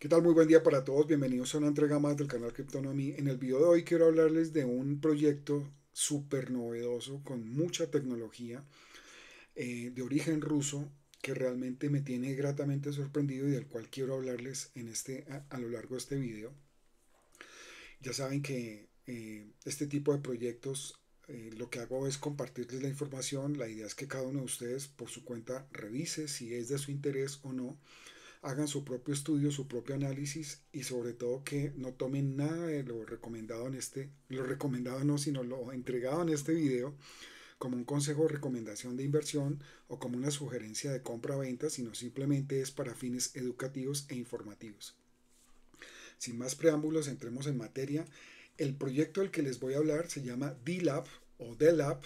¿Qué tal? Muy buen día para todos. Bienvenidos a una entrega más del canal Cryptonomy. En el video de hoy quiero hablarles de un proyecto súper novedoso con mucha tecnología eh, de origen ruso que realmente me tiene gratamente sorprendido y del cual quiero hablarles en este, a, lo largo de este video. Ya saben que eh, este tipo de proyectos eh, lo que hago es compartirles la información. La idea es que cada uno de ustedes por su cuenta revise si es de su interés o no hagan su propio estudio, su propio análisis y sobre todo que no tomen nada de lo recomendado en este, lo recomendado no, sino lo entregado en este video como un consejo o recomendación de inversión o como una sugerencia de compra-venta, sino simplemente es para fines educativos e informativos. Sin más preámbulos, entremos en materia. El proyecto del que les voy a hablar se llama D-Lab o D-Lab,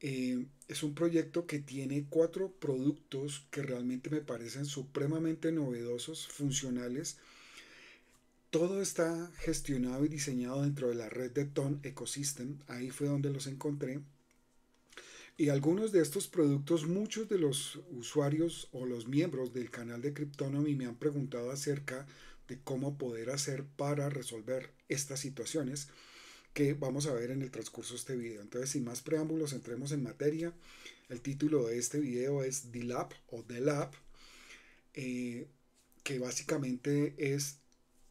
eh, es un proyecto que tiene cuatro productos que realmente me parecen supremamente novedosos, funcionales. Todo está gestionado y diseñado dentro de la red de Ton Ecosystem. Ahí fue donde los encontré. Y algunos de estos productos, muchos de los usuarios o los miembros del canal de Cryptonomy me han preguntado acerca de cómo poder hacer para resolver estas situaciones que vamos a ver en el transcurso de este video. Entonces, sin más preámbulos, entremos en materia. El título de este video es The Lab o The eh, que básicamente es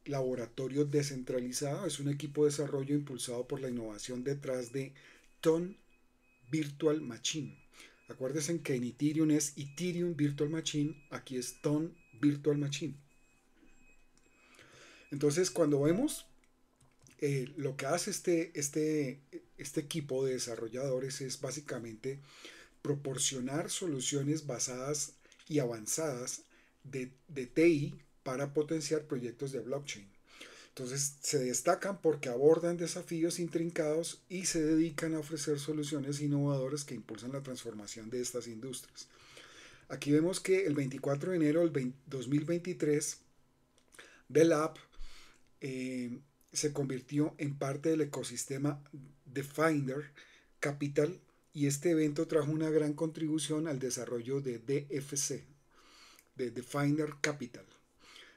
laboratorio descentralizado. Es un equipo de desarrollo impulsado por la innovación detrás de Ton Virtual Machine. Acuérdense que en Ethereum es Ethereum Virtual Machine, aquí es Ton Virtual Machine. Entonces, cuando vemos eh, lo que hace este, este, este equipo de desarrolladores es básicamente proporcionar soluciones basadas y avanzadas de, TI para potenciar proyectos de blockchain. Entonces se destacan porque abordan desafíos intrincados y se dedican a ofrecer soluciones innovadoras que impulsan la transformación de estas industrias. Aquí vemos que el 24 de enero del 2023, The App... Eh, se convirtió en parte del ecosistema de Finder Capital y este evento trajo una gran contribución al desarrollo de DFC, de Definder Capital.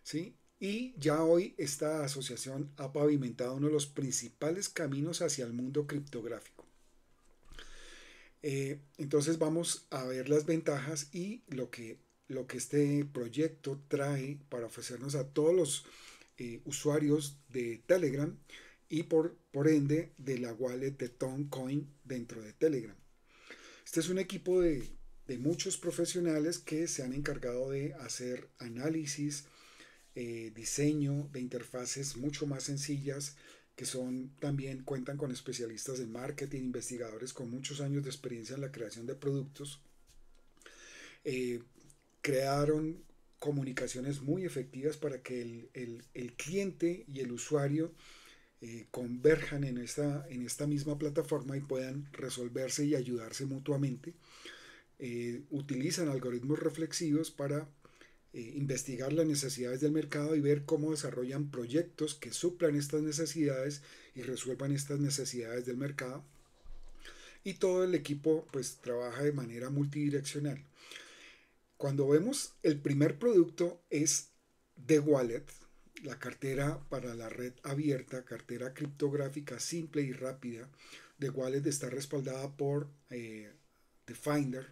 ¿sí? Y ya hoy esta asociación ha pavimentado uno de los principales caminos hacia el mundo criptográfico. Eh, entonces vamos a ver las ventajas y lo que, lo que este proyecto trae para ofrecernos a todos los eh, usuarios de Telegram y por, por ende de la wallet de Toncoin dentro de Telegram. Este es un equipo de, muchos profesionales que se han encargado de hacer análisis, eh, diseño de interfaces mucho más sencillas que son también cuentan con especialistas en marketing, investigadores con muchos años de experiencia en la creación de productos. Eh, crearon comunicaciones muy efectivas para que el, cliente y el usuario eh, converjan en esta, en esta misma plataforma y puedan resolverse y ayudarse mutuamente. Eh, utilizan algoritmos reflexivos para eh, investigar las necesidades del mercado y ver cómo desarrollan proyectos que suplan estas necesidades y resuelvan estas necesidades del mercado. Y todo el equipo pues trabaja de manera multidireccional. Cuando vemos el primer producto es The Wallet, la cartera para la red abierta, cartera criptográfica simple y rápida. The Wallet está respaldada por eh, The Finder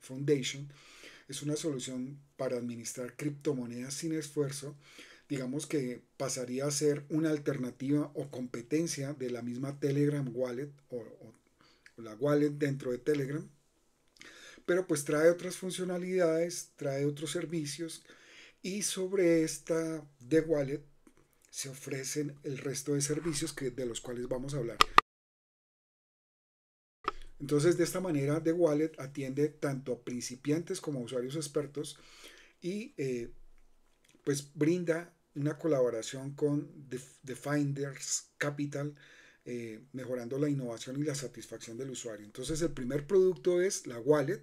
Foundation. Es una solución para administrar criptomonedas sin esfuerzo. Digamos que pasaría a ser una alternativa o competencia de la misma Telegram Wallet o la Wallet dentro de Telegram pero pues trae otras funcionalidades, trae otros servicios y sobre esta de Wallet se ofrecen el resto de servicios de los cuales vamos a hablar. Entonces de esta manera The Wallet atiende tanto a principiantes como a usuarios expertos y eh, pues brinda una colaboración con The Finders Capital, eh, mejorando la innovación y la satisfacción del usuario. Entonces el primer producto es la wallet,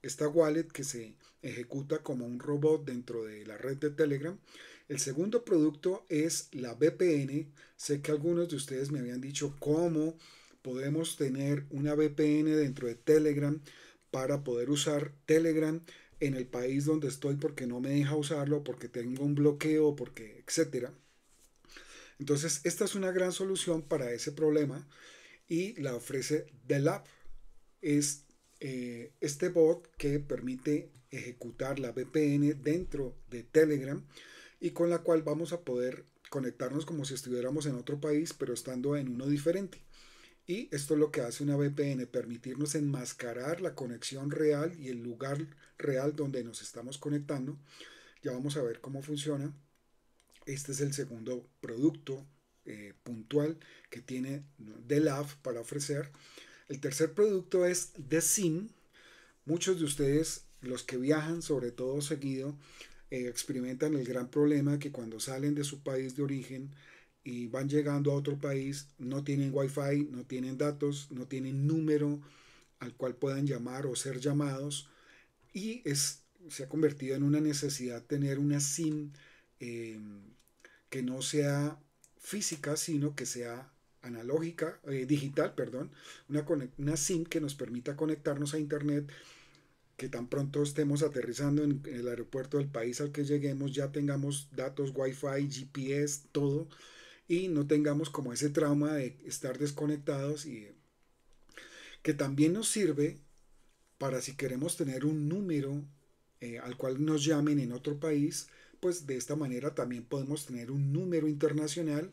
esta wallet que se ejecuta como un robot dentro de la red de Telegram. El segundo producto es la VPN. Sé que algunos de ustedes me habían dicho cómo podemos tener una VPN dentro de Telegram para poder usar Telegram en el país donde estoy porque no me deja usarlo, porque tengo un bloqueo, porque etcétera. Entonces, esta es una gran solución para ese problema y la ofrece The Lab. Es eh, este bot que permite ejecutar la VPN dentro de Telegram y con la cual vamos a poder conectarnos como si estuviéramos en otro país, pero estando en uno diferente. Y esto es lo que hace una VPN, permitirnos enmascarar la conexión real y el lugar real donde nos estamos conectando. Ya vamos a ver cómo funciona. Este es el segundo producto eh, puntual que tiene DELAV para ofrecer. El tercer producto es Sim. Muchos de ustedes, los que viajan, sobre todo seguido, eh, experimentan el gran problema que cuando salen de su país de origen y van llegando a otro país, no tienen wifi, no tienen datos, no tienen número al cual puedan llamar o ser llamados. Y es, se ha convertido en una necesidad tener una SIM eh, que no sea física, sino que sea analógica, eh, digital, perdón, una, SIM que nos permita conectarnos a Internet, que tan pronto estemos aterrizando en, el aeropuerto del país al que lleguemos, ya tengamos datos, Wi-Fi, GPS, todo, y no tengamos como ese trauma de estar desconectados y eh, que también nos sirve para si queremos tener un número eh, al cual nos llamen en otro país, pues de esta manera también podemos tener un número internacional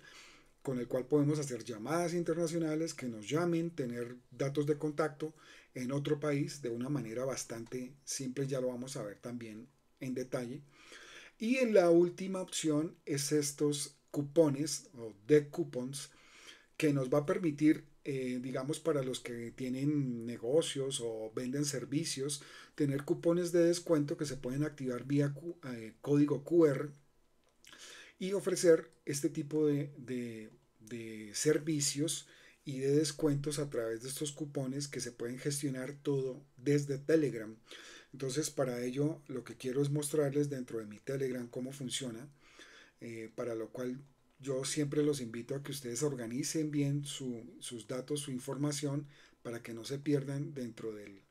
con el cual podemos hacer llamadas internacionales, que nos llamen, tener datos de contacto en otro país de una manera bastante simple, ya lo vamos a ver también en detalle. Y en la última opción es estos cupones o de coupons que nos va a permitir eh, digamos, para los que tienen negocios o venden servicios, tener cupones de descuento que se pueden activar vía eh, código QR y ofrecer este tipo de, servicios y de descuentos a través de estos cupones que se pueden gestionar todo desde Telegram. Entonces, para ello, lo que quiero es mostrarles dentro de mi Telegram cómo funciona, eh, para lo cual yo siempre los invito a que ustedes organicen bien sus datos, su información, para que no se pierdan dentro del...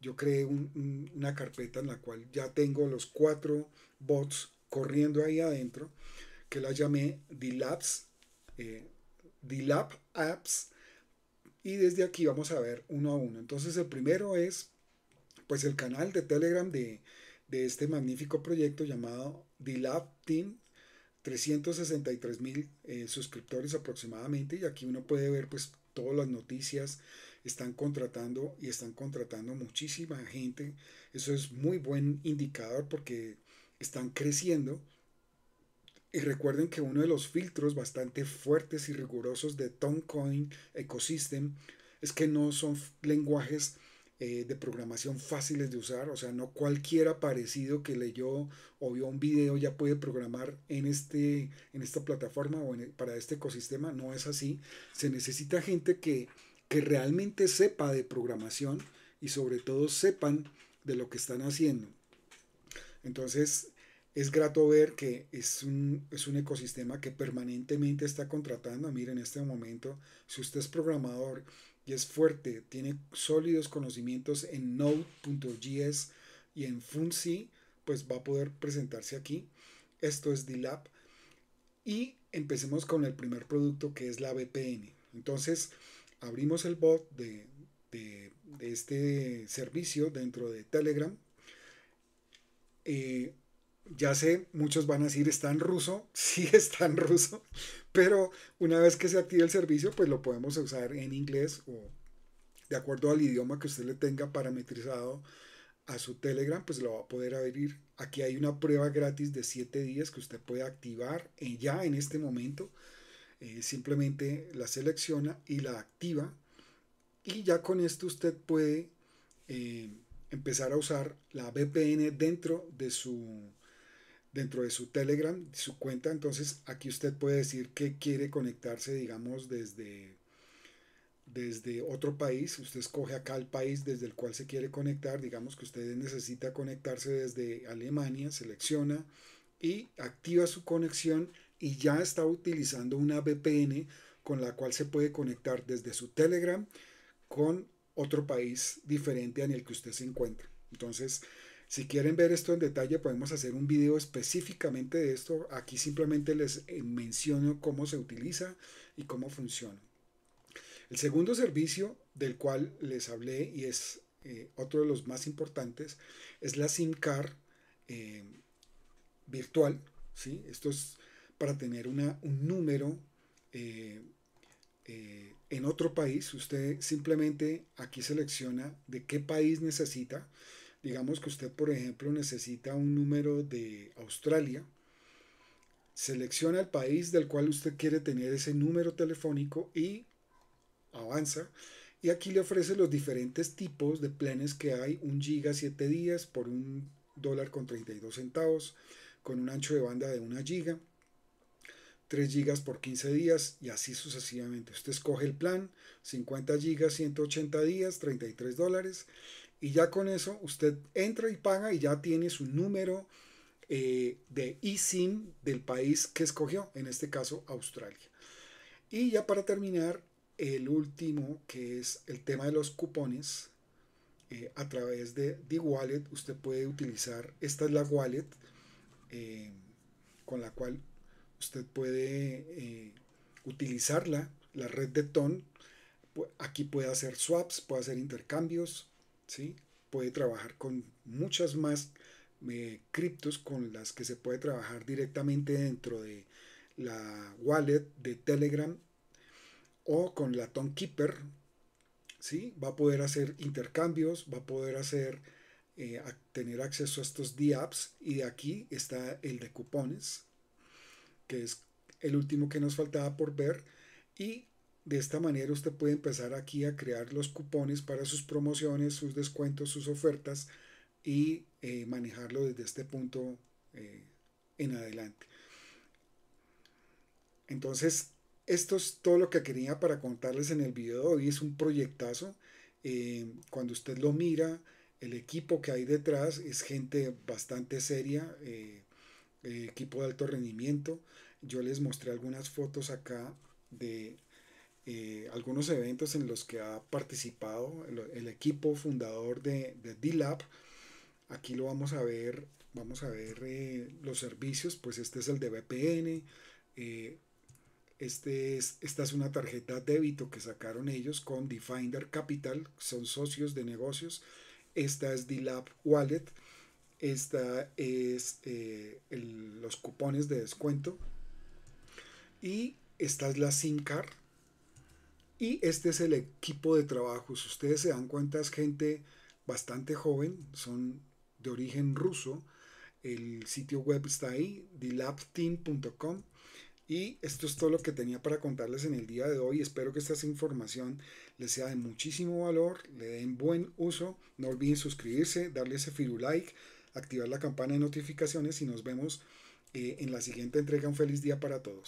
Yo creé una carpeta en la cual ya tengo los cuatro bots corriendo ahí adentro, que la llamé D-Labs, eh, Apps, y desde aquí vamos a ver uno a uno. Entonces el primero es pues el canal de Telegram de, de este magnífico proyecto llamado d Team 363 mil eh, suscriptores aproximadamente y aquí uno puede ver pues todas las noticias están contratando y están contratando muchísima gente eso es muy buen indicador porque están creciendo y recuerden que uno de los filtros bastante fuertes y rigurosos de Toncoin Ecosystem es que no son lenguajes eh, de programación fáciles de usar, o sea, no cualquiera parecido que leyó o vio un video ya puede programar en, este, en esta plataforma o e, para este ecosistema, no es así. Se necesita gente que, que realmente sepa de programación y sobre todo sepan de lo que están haciendo. Entonces, es grato ver que es un, es un, ecosistema que permanentemente está contratando. miren en este momento, si usted es programador es fuerte, tiene sólidos conocimientos en Node.js y en funsi, pues va a poder presentarse aquí. Esto es Dilap Y empecemos con el primer producto que es la VPN. Entonces, abrimos el bot de, de, este servicio dentro de Telegram. Eh, ya sé, muchos van a decir, está en ruso, sí está en ruso, pero una vez que se active el servicio, pues lo podemos usar en inglés o de acuerdo al idioma que usted le tenga parametrizado a su Telegram, pues lo va a poder abrir. Aquí hay una prueba gratis de 7 días que usted puede activar ya en este momento. Eh, simplemente la selecciona y la activa. Y ya con esto usted puede eh, empezar a usar la VPN dentro de su dentro de su Telegram, su cuenta. Entonces aquí usted puede decir que quiere conectarse, digamos, desde, desde otro país. Usted escoge acá el país desde el cual se quiere conectar. Digamos que usted necesita conectarse desde Alemania, selecciona y activa su conexión y ya está utilizando una VPN con la cual se puede conectar desde su Telegram con otro país diferente en el que usted se encuentra. Entonces, si quieren ver esto en detalle, podemos hacer un video específicamente de esto. Aquí simplemente les eh, menciono cómo se utiliza y cómo funciona. El segundo servicio del cual les hablé y es eh, otro de los más importantes es la SIM card eh, virtual. ¿sí? Esto es para tener una, un número en otro país. Usted simplemente aquí selecciona de qué país necesita Digamos que usted, por ejemplo, necesita un número de Australia. Selecciona el país del cual usted quiere tener ese número telefónico y avanza. Y aquí le ofrece los diferentes tipos de planes que hay. Un giga 7 días por un dólar con 32 centavos, con un ancho de banda de una giga. 3 gigas por 15 días y así sucesivamente. Usted escoge el plan, 50 gigas, 180 días, 33 dólares y ya con eso usted entra y paga y ya tiene su número eh, de eSIM del país que escogió, en este caso Australia. Y ya para terminar, el último que es el tema de los cupones. Eh, a través de The Wallet usted puede utilizar, esta es la wallet eh, con la cual usted puede utilizarla, la red de TON. Aquí puede hacer swaps, puede hacer intercambios, ¿sí? Puede trabajar con muchas más eh, criptos con las que se puede trabajar directamente dentro de la wallet de Telegram o con la keeper ¿sí? Va a poder hacer intercambios, va a poder hacer, eh, tener acceso a estos DApps y de aquí está el de cupones, que es el último que nos faltaba por ver y de esta manera usted puede empezar aquí a crear los cupones para sus promociones, sus descuentos, sus ofertas y eh, manejarlo desde este punto eh, en adelante. Entonces, esto es todo lo que quería para contarles en el video de hoy. Es un proyectazo. Eh, cuando usted lo mira, el equipo que hay detrás es gente bastante seria, equipo de alto rendimiento. Yo les mostré algunas fotos acá de eh, algunos eventos en los que ha participado el, equipo fundador de, de D-Lab. Aquí lo vamos a ver, vamos a ver eh, los servicios, pues este es el de VPN, eh, este es, esta es una tarjeta débito que sacaron ellos con Definder Capital, son socios de negocios, esta es D-Lab Wallet, esta es los cupones de descuento y esta es la SIM y este es el equipo de trabajo. Si ustedes se dan cuenta, es gente bastante joven, son de origen ruso. El sitio web está ahí, thelabteam.com Y esto es todo lo que tenía para contarles en el día de hoy. Espero que esta información les sea de muchísimo valor, le den buen uso. No olviden suscribirse, darle ese firu like, activar la campana de notificaciones y nos vemos eh, en la siguiente entrega. Un feliz día para todos.